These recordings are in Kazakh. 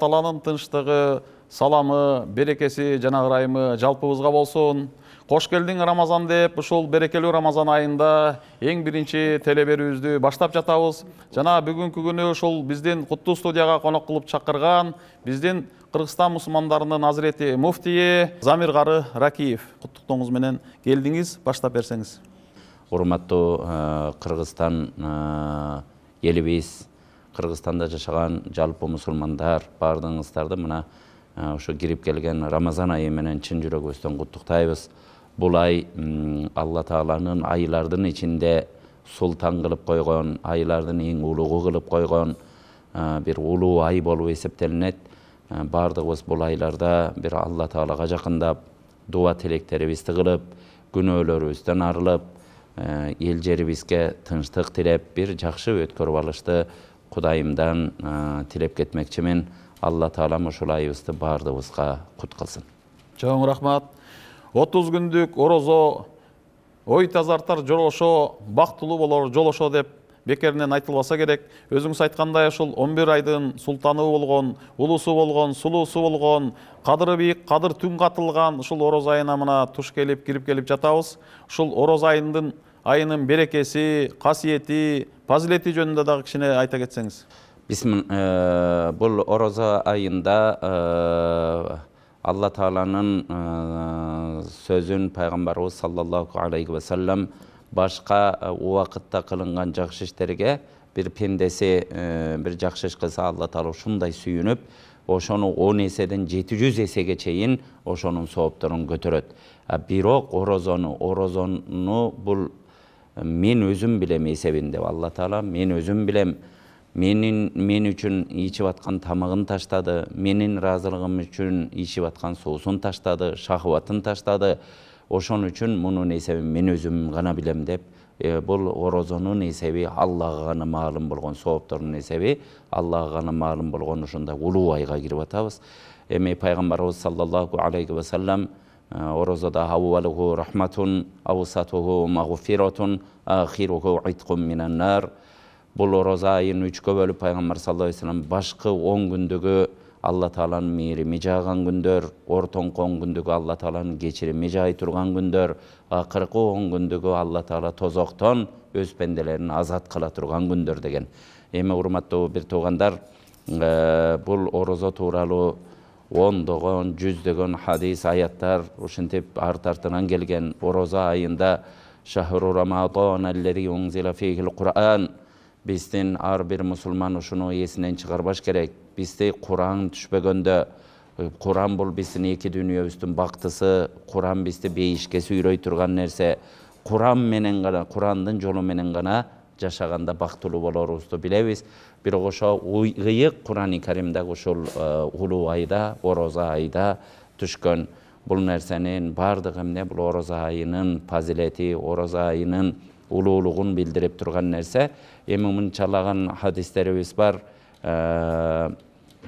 таланың тыныштығы саламы берекесі жана ырайымы жалпыбызга болсун кош келдиң рамазан деп ушул берекелүү рамазан айында эң биринчи телеберүүбүздү баштап жатабыз жана бүгүнкү күнү ушул биздин куттуу студияга конок кылып чакырган биздин кыргызстан мусулмандарынын азирети муфтийи замир кары ракиев куттуктооңуз менен келдиңиз баштап берсеңиз урматтуу кыргызстан э, элибиз кыргызстанда жашаған жалпы мусулмандар баардыгыңыздарды мына ушу кирип келген рамазан айы менен чын жүрөгүбүздөн куттуктайбыз бул ай алла тааланын айлардын ичинде султан кылып койгон айлардын эң улугу кылып койгон бир улуу ай болуп эсептелинет баардыгыбыз бул айларда бир алла таалага жакындап дуба тилектерибизди кылып күнөөлөрүбүздөн арылып эл жерибизге тынчтык тилеп бир жакшы өткөрүп алышты құдайымдан ә, тілеп кетмекшімін алла тағалам ушулайыбызды баардыгыбызга құт қылсын чоң рахмат отуз күндік орозо ой тазартар жолошо бактылуу болор жолошо деп бекеринен айтылбаса керек өзүңүз айткандай ушул 11 бир айдын султаны болгон ұлысы болгон сулуусу болгон кадыры бийик кадыр түн катылган ушул ороз айына мына туш келип кирип келип жатабыз ушул ороз айындын айының берекесі қасиеті пазілети жөнінде дағы кішкене айта кетсеңіз бисмил бұл ораза айында алла тағаланың сөзін пайғамбарымыз саллаллаху алейхи уассалам башқа уақытта қылынған жақсы іштерге бір пендесі бір жақсы іш қылса алла тағала ушундай сүйініп ошону он эседен жети жүз эсеге чейин ошонун соопторун көтөрөт бирок орозону орозону бул мен өзім білем есебін деп алла тағала мен өзім білем менин мен үчүн ичип аткан тамагын таштады менин ыраазылыгым үчүн ичип аткан суусун таштады шахабатын таштады ошон үчүн мунун эсебин мен өзүм гана билем деп бул орозонун эсеби аллага гана маалым болгон сооптордун эсеби аллага гана маалым болгон ушундай улуу айга кирип атабыз эми пайгамбарыбыз саллаллаху алейхи вассалам ورزدها أوله рахматун аусатуху مغفرة ахируху عتق من бұл ораза айын үчкө бөліп пайғамбар саллаллаху алейхи вассалам башқы он күндігі алла тағаланың мейірімі жаған күндөр он күндігі алла тағаланың кечирими жай тұрған күндөр акыркы он күндігі алла тағала тозоктон өз пенделерин азат қала тұрған күндөр деген эми урматтуу бир туугандар бул орозо тууралуу ондогон жүздөгөн хадис аяттар ушинтип деп артынан келген ороза айында шахру рамадан аллари унзила фихил куран биздин ар бир мусулман ушуну эсинен чыгарбаш керек бизди куран түшпөгөндө куран бул биздин эки дүйнөбүздүн бактысы куран бизди бейишке сүйрөй турган нерсе куран менен гана курандын жолу менен гана жашаганда бактылуу болорубузду билебиз бирок ошо ыйык курани каримдеги ушул э, улуу айда орозо айда түшкөн бул нерсенин баардыгы эмне бул орозо айынын пазилети орозо айынын улуулугун билдирип турган нерсе эми мынчалаган хадистерибиз бар э,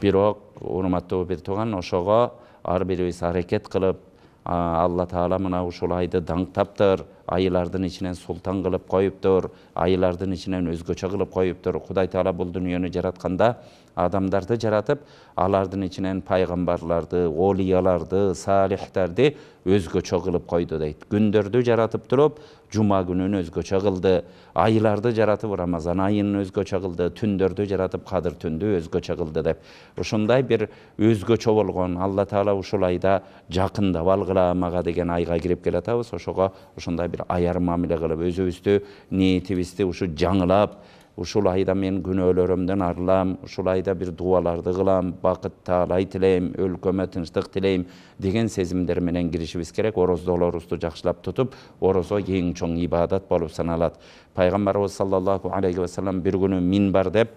бирок урматтуу бир тууган ошого ар бирибиз аракет кылып алла таала мына ушул айды даңктаптыр айылардын ичинен султан кылып коюптур айылардын ичинен өзгөчө кылып коюптур құдай таала бұл дүниені жаратқанда адамдарды жаратып алардын ішінен пайғамбарларды олияларды салихтерди өзгөчө қылып қойды дейт күндөрдү жаратып туруп жума күнін өзгөчө қылды айларды жаратып рамазан айын өзгөчө қылды түндөрдү жаратып кадыр түнді өзгөчө қылды деп ушундай бір өзгөчө болгон алла таала ушул айда жакындап алгыла мага деген айга кирип келатабыз ошого ушундай бир аяр мамиле кылып өзүбүздү ниетибизди ушу жаңылап ушул айда мен күнөөлөрүмдөн арылам ушул айда бир дубаларды кылам бакыт таалай тилейм өлкөмө тынчтык тилейм деген сезимдер менен киришибиз керек ороздолорубузду жакшылап тутуп орозо эң чоң ибадат болуп саналат пайгамбарыбыз саллаллаху алейхи вассалам бир күнү минбар деп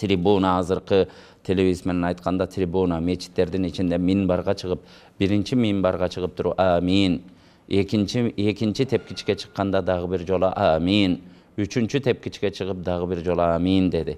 трибуна азыркы тилибиз менен айтканда трибуна мечиттердин ичинде минбарга чыгып биринчи минбарга чыгып туруп амин экинчи экинчи тепкичке шыққанда дағы бір жола амин үчүнчү тепкичке шығып дағы бір жола амин деді.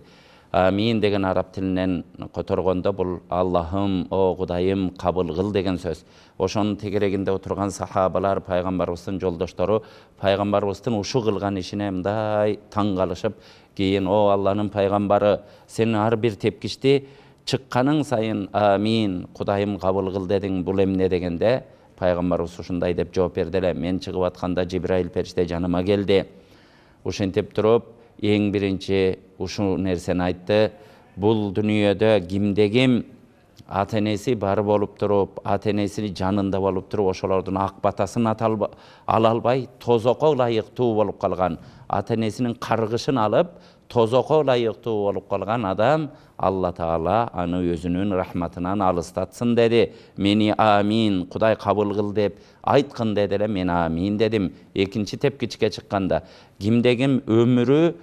амин деген араб тілінен которгондо бұл аллахым о кудайым кабыл кыл деген сөз ошонун тегерегинде отурган сахабалар пайгамбарыбыздын жолдоштору пайгамбарыбыздын ушу кылган ишине мындай таң калышып кийин о алланын пайгамбары сен ар бир тепкичти чыкканың сайын амин кудайым кабыл кыл дедиң бул эмне дегенде пайғамбарыбыз ушундай деп жооп берди мен чыгып атканда жибраил периште жаныма келди ушинтип туруп ең биринчи ушул нерсени айтты Бұл дүниеді кимде ким ата энеси бар болуп туруп ата жанында болып туруп ошолордун ак батасын ала албай тозокко ылайыктуу қалған болуп калган ата энесинин алып тозаққа лайықты болып қалған адам алла тағала аны өзінің рахматынан алыстатсын деді мені амин құдай қабыл қыл деп айтқын деді мен амин дедім екінші тепкішке шыққанда кімдегім өмірі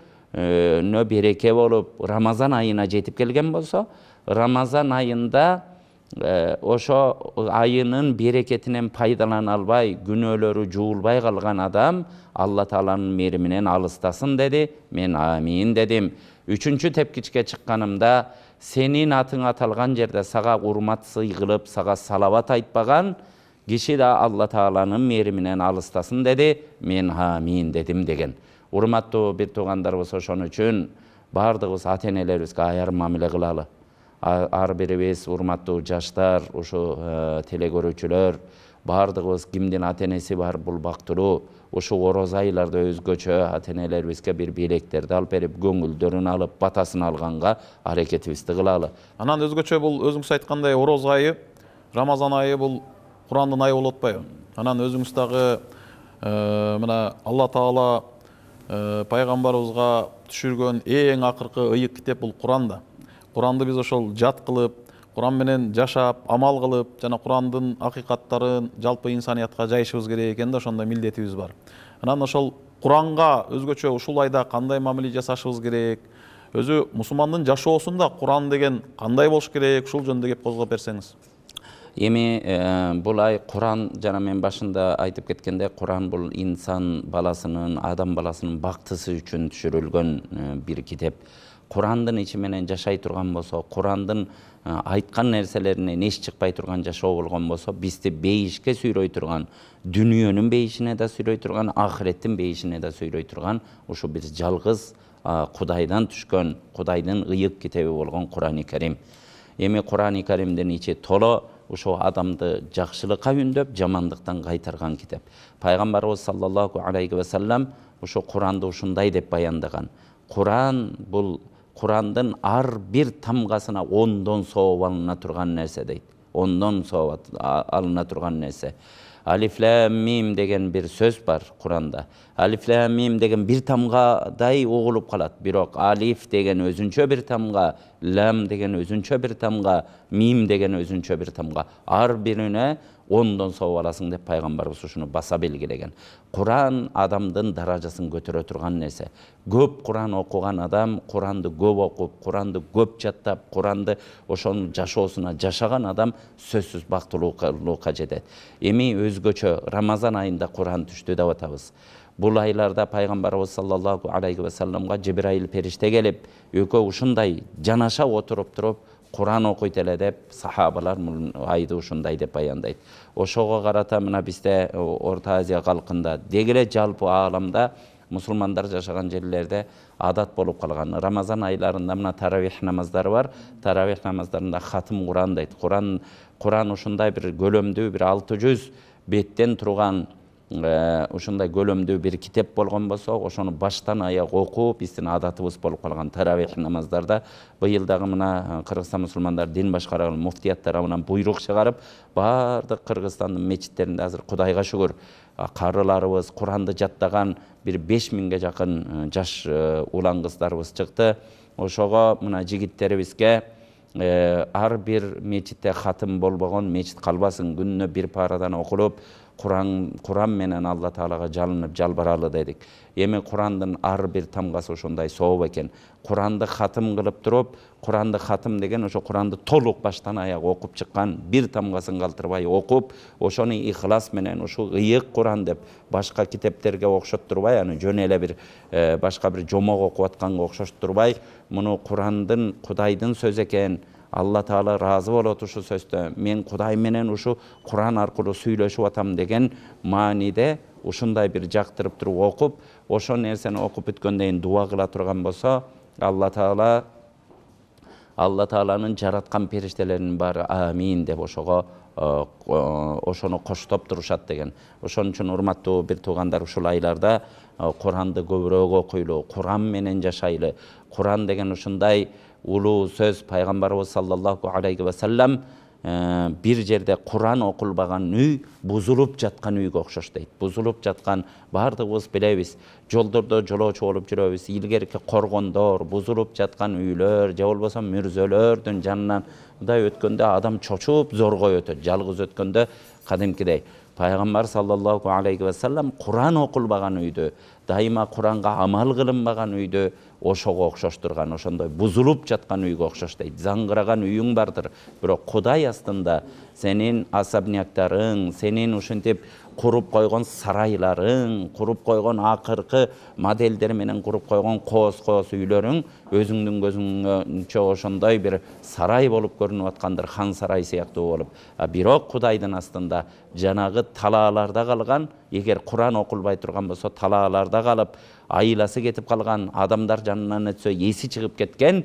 нө береке болып рамазан айына жетіп келген болса рамазан айында ошо айынын берекетинен пайдалана албай күнөөлөрү жуулбай калган адам алла тааланын мээриминен алыстасын деди мен амин дедим үчүнчү тепкичке чыкканымда сенин атың аталган жерде сага урмат сыйгылып сага салават айтпаган киши да алла тааланын мээриминен алыстасын деди мен амин дедим деген урматтуу бир туугандарыбыз ошон үчүн баардыгыбыз ата энелерибизге аяр мамиле кылалы ар биребиз урматтуу жаштар ушу э, телекөрүүчүлөр баардыгыбыз кимдин ата энеси бар бул бактылуу ушул ороз айларда өзгөчө ата энелерибизге бир билектерди алып берип көңүлдөрүн алып батасын алганга аракетибизди кылалы анан өзгөчө бул өзүңүз айткандай ороз айы рамазан айы бул курандын айы болуп атпайбы анан өзүңүз дагы э, мына алла таала э, пайгамбарыбызга түшүргөн эң акыркы ыйык китеп бул куран да құранды біз ошол жат кылып құран менен жашап амал кылып жана құрандын акыйкаттарын жалпы инсаниятқа жайышыбыз керек экен да ошондой милдетибиз бар анан ошол құранға өзгөчө ушул айда кандай мамиле жасашыбыз керек өзү мусулмандын жашоосунда куран деген кандай болуш керек ушул жөнүндө кеп козгоп берсеңиз эми бул ай куран жана мен башында айтып кеткендей куран бул инсан баласынын адам баласынын бактысы үчүн түшүрүлгөн бир китеп ичи менен жашай турган болсо курандын айткан нерселеринен эч чыкпай турган жашоо болгон болсо бизди бейишке сүйрөй турган дүнүйөнүн бейишине да сүйрөй турган ахыреттин бейишине да сүйрөй турган ушул бир жалгыз кудайдан түшкөн кудайдын ыйык китеби болгон курани карим эми курани каримдин ичи толо ошо адамды жакшылыкка үндөп жамандыктан кайтарган китеп пайгамбарыбыз саллаллаху алейхи вассалам ошо куранды ушундай деп баяндаган куран бул құрандын ар бір тамғасына ондон соғып алына тұрған нәрсе дейді ондон соғып алына тұрған нәрсе алиф мим деген бір сөз бар құранда алиф мим деген бір тамғадай ұғылып қалады бирок алиф деген өзінше бір тамға ләм деген өзінше бір тамға мим деген өзінше бір тамға ар біріне ондон сооп аласың деп пайгамбарыбыз ушуну баса белгилеген куран адамдын даражасын көтөрө турган нерсе көп куран окуган адам куранды көп окуп куранды көп жаттап куранды ошонун жашоосуна жашаган адам сөзсүз бактылуулукка жетет эми өзгөчө рамазан айында куран түштү деп атабыз бул айларда пайгамбарыбыз саллаллаху алейхи вассаламга жибраил периште келип экөө ушундай жанаша отуруп туруп құран оқиды деп сахабалар айды ушундай деп баяндайт ошого қарата мына бізде орта азия калкында деги жалпы ааламда мусулмандар жашаған жерлерде адат болып қалған рамазан айларында мына таравих намаздары бар таравих намаздарында хатым құран дейді құран құран ұшындай бір көлемді, бір алты жүз беттен тұрған ушундай көлөмдүү бир китеп болгон болсо ошону баштан аяк окуп биздин адатыбыз болуп калган тарабих намаздарда быйыл дагы мына кыргызстан мусулмандар дин башкармалыгы муфтият тарабынан буйрук чыгарып баардык кыргызстандын мечиттеринде азыр кудайга шүгүр карыларыбыз куранды жаттаган бир беш миңге жакын жаш улан кыздарыбыз чыкты ошого мына жигиттерибизге ар бир мечитте хатым болбогон мечит калбасын күнүнө бир парадан окулуп құран құран менен алла тағалаға жалынып жалбаралы дедік эми курандын ар бир тамгасы ошондой сооп экен құранды хатым қылып тұрып құранды хатым деген ошо құранды толық баштан аяқ оқып шыққан бір тамғасын қалтырбай оқып ошоны ихлас менен ушу ыйык құран деп башқа китептерге окшоттурбай аны жөн эле бир башка бир жомок окуп атканга окшоштурбай муну курандын Құдайдың сөзү экен алла таала разы болот ушул сөздө мен кудай менен ушу куран аркылуу сүйлөшүп атам деген мааниде ушундай бир жактырып туруп окуп ошол нерсени окуп бүткөндөн кийин дуба кыла турган болсо алла таала алла тааланын жараткан периштелеринин баары амин деп ошого ошону коштоп турушат деген ошон үчүн урматтуу бир туугандар ушул айларда куранды көбүрөөк окуйлу куран менен жашайлы куран деген ушундай ұлы сөз пайғамбарымыз саллаллаху алейхи уассалам ә, бір жерде құран оқылбаған үй бұзылып жатқан үйге ұқсаш дейді бұзылып жатқан барлығымыз білеміз жолдарда жолаушы болып жүреміз илгерки қорғондор бұзылып жатқан үйлер же болбосо мүрзөлөрдүн жанынан мындай өткөндө адам чочуп зорго өтөт жалгыз өткөндө кадимкидей пайғамбар саллаллаху алейхи уассалам құран оқылбаған үйді дайыма құранға амал қылынбаған үйді ошого окшоштурган ошондой бузулуп жаткан үйгө окшоштойт заңгыраган үйүң бардыр бирок кудай астында сенин особняктарың сенин ушинтип куруп койгон сарайларың куруп койгон акыркы моделдер менен куруп койгон кооз кооз үйлөрүң өзүңдүн көзүңөчө ошондой бир сарай болуп көрүнүп аткандыр хан сарай сыяктуу болуп бирок кудайдын астында жанагы талааларда калган эгер куран окулбай турган болсо талааларда калып айласы кетип қалған адамдар жанынан өтсе есі шығып кеткен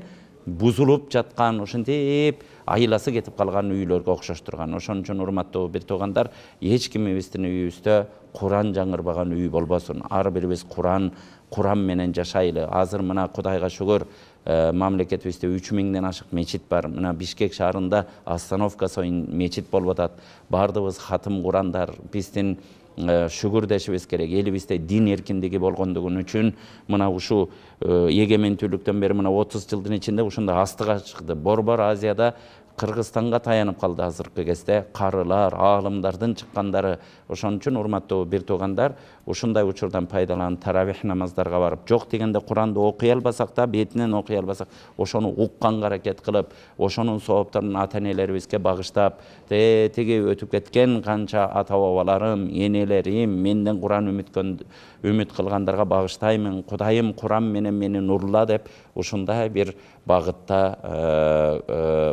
бұзылып жатқан ошентип айласы кетип қалған үйлерге ұқсаш тұрған ошон үчүн урматтуу бир туугандар эч кимибиздин үйүбүздө куран жаңырбаган үй болбосун ар бирибиз куран куран менен жашайлы азыр мына кудайга шүгүр э, мамлекетибизде үч миңден ашык мечит бар мына бишкек шаарында остановка союн мечит болуп атат баардыгыбыз хатым курандар биздин Э, шүгүрдешибиз керек элибизде дин эркиндиги болгондугун үчүн мына ушул эгемендүүлүктөн бери мына отуз жылдын ичинде ушундай астыга чыкты борбор азияда кыргызстанга таянып қалды азыркы кезде карылар аалымдардын чыккандары ошон үчүн урматтуу бир туугандар ушундай учурдан пайдаланып тарабих намаздарга барып жок дегенде куранды окуй албасак да бетинен окуй албасак ошону укканга аракет кылып ошонун сообптарын ата энелерибизге багыштап тиги өтүп кеткен канча ата бабаларым энелерим менден куран үмүткөн үмүт кылгандарга багыштаймын кудайым куран менен мени нурла деп ушундай бир багытта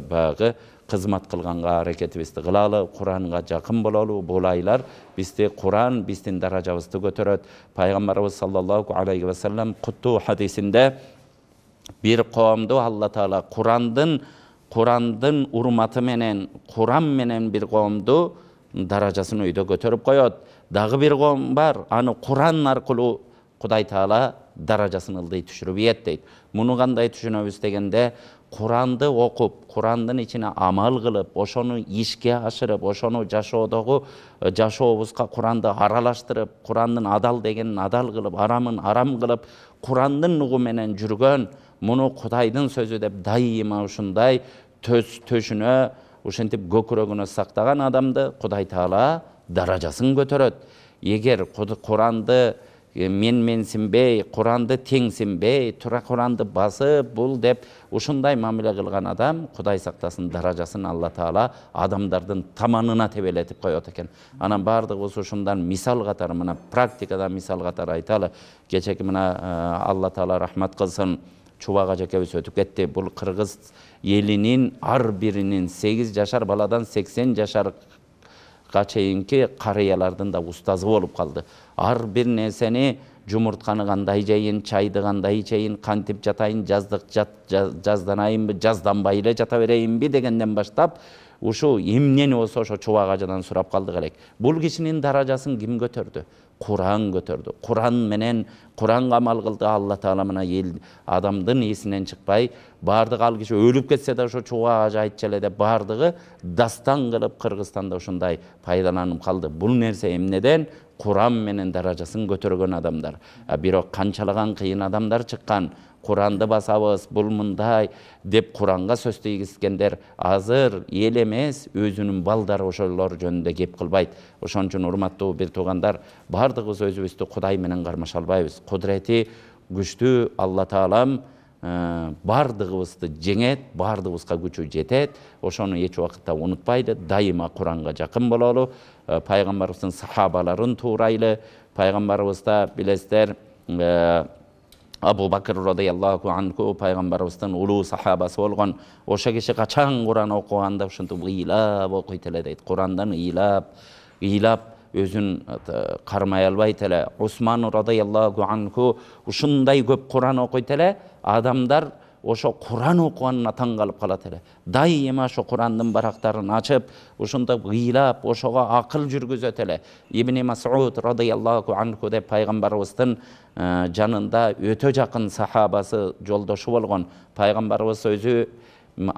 баягы қызмат қылғанға әрекетімізді қылалы құранға жақын болалы болайлар бізде құран біздің даражабызды көтереді пайғамбарымыз саллаллаху алейхи уассалам құтты хадисінде бір қоғамды алла таала құрандың құрандың урматы менен құран менен бір қоғамды даражасын өйдө көтеріп қояды дағы бір қоғам бар аны құран арқылы құдай таала даражасын ылдый түшүрүп ийет дейт муну кандай түшүнөбүз дегенде куранды окуп курандын ичине амал кылып ошону ишке ашырып ошону жашоодогу э, жашообузга куранды аралаштырып курандын адал дегенин адал кылып арамын арам кылып курандын угу менен жүргөн муну кудайдын сөзү деп дайыма ушундай төс төшүнө ушинтип көкүрөгүнө сактаган адамды кудай таала даражасын көтөрөт эгер куранды мен менсінбей құранды теңсінбей тура құранды басып бұл деп ұшындай мамиле қылған адам құдай сақтасын, даражасын алла таала адамдардың таманына тебелетіп коет екен. анан баардыгыбыз ушундан мисал қатар мына практикада мисал қатар айталы кечеки мына э, алла таала рахмат қылсын, чубак ажекебиз өтүп кетти бул кыргыз элинин ар биринин сегиз жашар баладан сексен жашар качайынки карыялардын да устазы болуп калды ар бир нерсени жұмыртқаны кандай жайын чайды кандай ичейин қантип жатайын жаздық жазданайынбы жазданбай эле жата берейинби дегенден баштап ушу эмнени болсо ошо чубак ажадан сурап калдык элек бул кишинин даражасын ким көтөрдү құран көтерді құран менен құранға амал қылды алла тағала мына ел адамдың есінен шықпай бардығы ал кеше өліп кетсе да ошо чуға жайыт деп бардығы дастан қылып қырғызстанда ушундай пайдаланып қалды бұл нәрсе эмнеден құран менен даражасын көтөргөн адамдар бирок канчалаган қиын адамдар чыккан құранды басабыз бұл мындай деп құранға сөз тийгизгендер азыр ел емес өзінің балдары ошолор жөнүндө кеп кылбайт ошон үчүн урматтуу бир туугандар баардыгыбыз өзүбүздү кудай менен кармаша албайбыз кудурети күчтүү алла таалам Э, бардығыбызды жеңет бардығыбызға күчү жетет ошону эч убакытта унутпайлы дайыма куранга жакын бололу э, пайгамбарыбыздын сахабаларын туурайлы пайгамбарыбызда билесиздер э, абу бакир розияллаху анху пайгамбарыбыздын улуу сахабасы болгон ошо киши качан куран окуганда ушинтип ыйлап окуйт эле дейт курандан ыйлап ыйлап өзін э, қармай албайт эле усман радиаллаху анху ушундай көп куран окуйт эле адамдар ошо құран окуганына таң калып калат эле дайыма ошо курандын барактарын ачып ошондо ыйлап ошоға ақыл жүргүзөт эле ибни масуд анху деп пайгамбарыбыздын э, жанында өтө жакын сахабасы жолдошу болгон пайгамбарыбыз өзү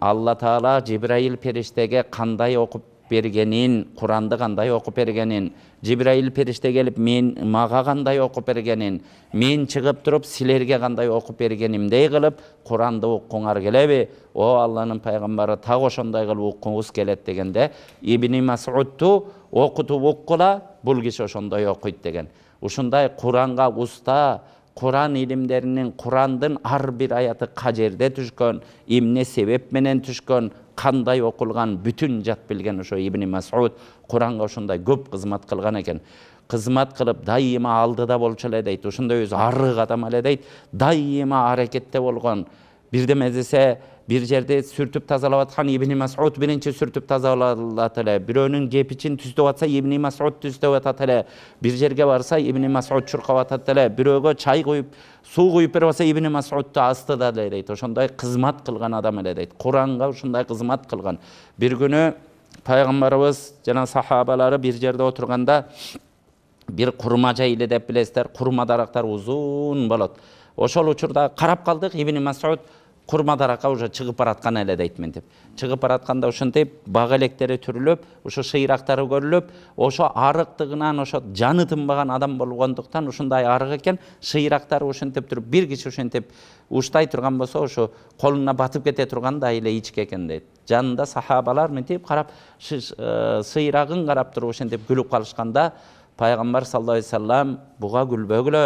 алла таала жибраил периштеге қандай оқып бергенін құранды қандай оқып бергенін жибраил периште келіп мен мага қандай оқып бергенін мен шығып тұрып силерге кандай окуп бергенимдей қылып құранды уккуңар келеби о алланын пайғамбары так ошондой қылып уккуңуз келет дегенде ибни масудту окутуп уккула бул киши ошондой окуйт деген ушундай құранға ұста Құран ілімдерінің Kur'an'dın ар бир аяты жерде түшкөн имне себеп менен түшкөн қандай оқылған бүтін жат білген ошо ибн масуд құранға ушундай көп қызмат қылған екен қызмат қылып дайыма алдыда болчу эле дейді ошондой өзү арық адам эле дейді дайыма аракетте болгон бирдеме десе bir жерде сүртүп тазалап аткан ибн масуд биринчи сүртүп тазалат эле бирөөнүн кепичин түздөп атса ибн масуд түздөп атат эле бир жерге барса ибн масуд чуркап атат эле бирөөгө чай куюп суу куюп берип атса ибн масудту астыда эле дейт ошондой кызмат кылган адам эле дейт куранга ушундай кызмат кылган бир күнү пайгамбарыбыз жана сахабалары бир жерде отурганда бир курма жайылы деп билесиздер курма дарактар узун болот ошол учурда карап калдык ибн масуд құрма уже шығып баратқан әлі дейт деп шығып баратқанда ушинтип бақ электери түріліп, ушу шыйрактары көріліп ошо арықтығынан ошо жаны тынбаган адам болгондуктан ушундай арык экен шыйрактары тұрып, туруп бир киши ошентип уштай тұрған болсо ошо қолына батып кете тургандай эле ичке экен дейді жанында сахабалар мынтип қарап сыйрағын э, карап туруп ошентип күлүп калышканда пайгамбар саллаллаху алейхи салам буга күлбөгүлө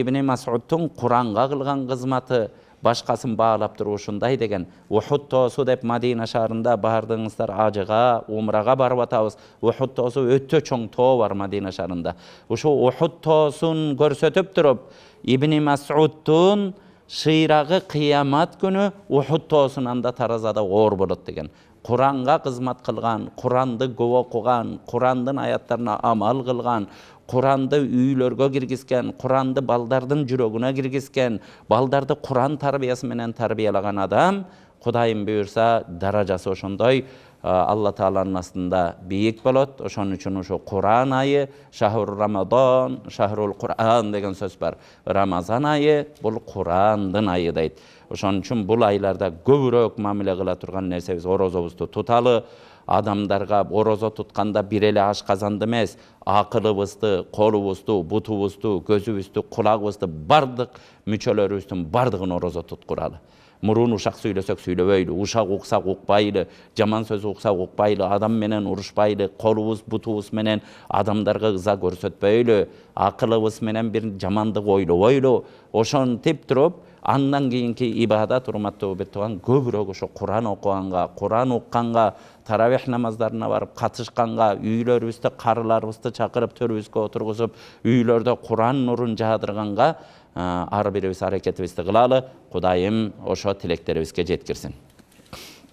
ибн масудтун құранға кылган кызматы башкасын баалап тұр ушундай деген ухуд тоосу деп мадина шаарында бардыңыздар ажыға умраға барып атабыз ухуд тоосу өтө чоң тоо бар мадина шаарында ушул ухуд тоосун көрсөтүп туруп ибни масудтун Шыйрағы қиямат күні ухуд таразада оор болот деген құранға қызмат қылған құранды көп оқыған құрандың аяттарына амал қылған құранды үйлерге кіргізген құранды балдардың жүрегіне кіргізген балдарды құран менен тәрбиелеген адам құдайым бұйырса дәрежесі ошондой алла тааланын астында бийик болот ошон үчүн ошо куран айы шахру рамадан шахрул куран деген сөз бар рамазан айы бул курандын айы дейт ошон үчүн бул айларда көбүрөөк мамиле кыла турган нерсебиз орозобузду туталы Адамдарга орозо тутканда бир эле казанды эмес акылыбызды колубузду бутубузду көзүбүздү кулагыбызды бардык мүчөлөрүбүздүн бардығын ораза туткуралы мұрын ұшақ сөйлесек сөйлебейді ұшақ оқысақ оқпайды жаман сөз оқысақ оқпайды адам менен ұрышпайды қолыбыз бұтыбыз менен адамдарға ыза көрсөтпөйлү акылыбыз менен бир жамандық ойлобойлу ошентип туруп андан кийинки ибадат урматтуу беттуган көбүрөөк ошо куран окуганга куран укканга таравех намаздарына барып катышканга үйлөрүбүздө карыларыбызды чакырып төрүбүзгө отургузуп үйлөрдө куран нурун жаадырганга ар бирибиз аракетибизди кылалы кудайым ошо тилектерибизге жеткирсин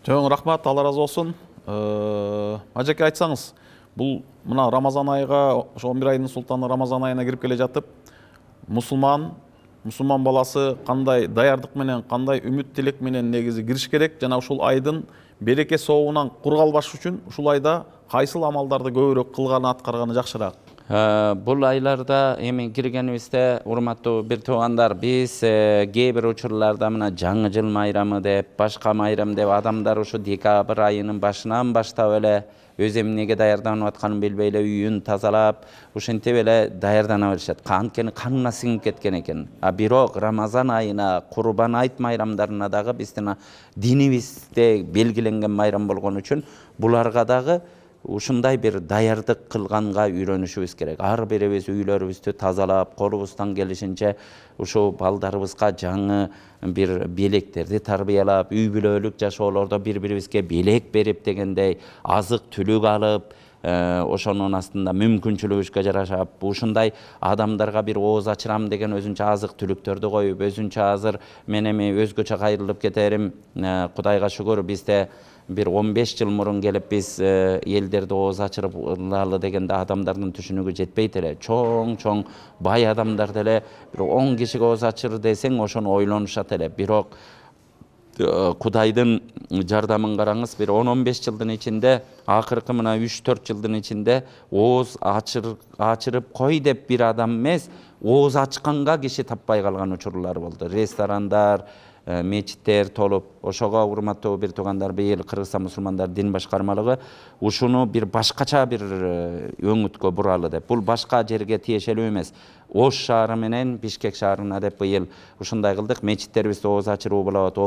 чоң рахмат алла ыраазы болсун ажеке айтсаңыз бул мына рамазан айга ошо он бир айдын султаны рамазан айына кирип келе жатып мусулман мусулман баласы кандай даярдык менен кандай үмүт тилек менен негизи кириш керек жана ушул айдын береке сообунан кур калбаш үчүн ушул айда кайсыл амалдарды көбүрөөк кылганы аткарганы жакшыраак Бұл айларда эми киргенибизде урматтуу бир туугандар биз кээ бир учурларда мына жаңы жыл майрамы деп башқа майрам деп адамдар ушу декабрь айының башынан баштап эле өзү эмнеге даярданып атканын билбей эле үйүн тазалап ушинтип эле даярдана беришет анткени канына сиңип кеткен экен а бирок рамазан айына курбан айт майрамдарына дагы биздин динибизде белгиленген майрам болгон үчүн буларга дагы ушундай бир даярдык кылганга үйрөнүшүбүз керек ар бирибиз үйлөрүбүздү тазалап колубуздан келишинче ушул балдарыбызга жаңы бир белектерди тарбиялап үй бүлөлүк жашоолордо бири бирибизге белек берип дегендей азык түлүк алып э, ошонун астында мүмкүнчүлүгүбүзгө жараша ушундай адамдарга бир ооз ачырам деген өзүнчө азык түлүктөрдү коюп өзүнчө азыр мен эми өзгөчө кайрылып кетерим э, кудайга шүгүр бизде бир он беш жыл мурун келип биз элдерди ооз ачырып ырылалы дегенде адамдардын түшүнүгү жетпейт эле чоң чоң бай адамдар деле бир он кишиге ооз ачыр десең ошону ойлонушат эле бирок кудайдын жардамын караңыз бир он он беш жылдын ичинде акыркы мына үч төрт жылдын ичинде ооз ачырып кой деп бир адам эмес ооз ачканга киши таппай калган учурлар болду ресторандар мечиттер толуп ошого урматтуу бир туугандар быйыл кыргызстан мусулмандар дин башкармалыгы ушуну бир башкача бир э, өңүткө буралы деп бул башка жерге тиешелүү эмес ош шаары менен бишкек шаарына деп быйыл ушундай кылдык мечиттерибизди ооз ачыруу болот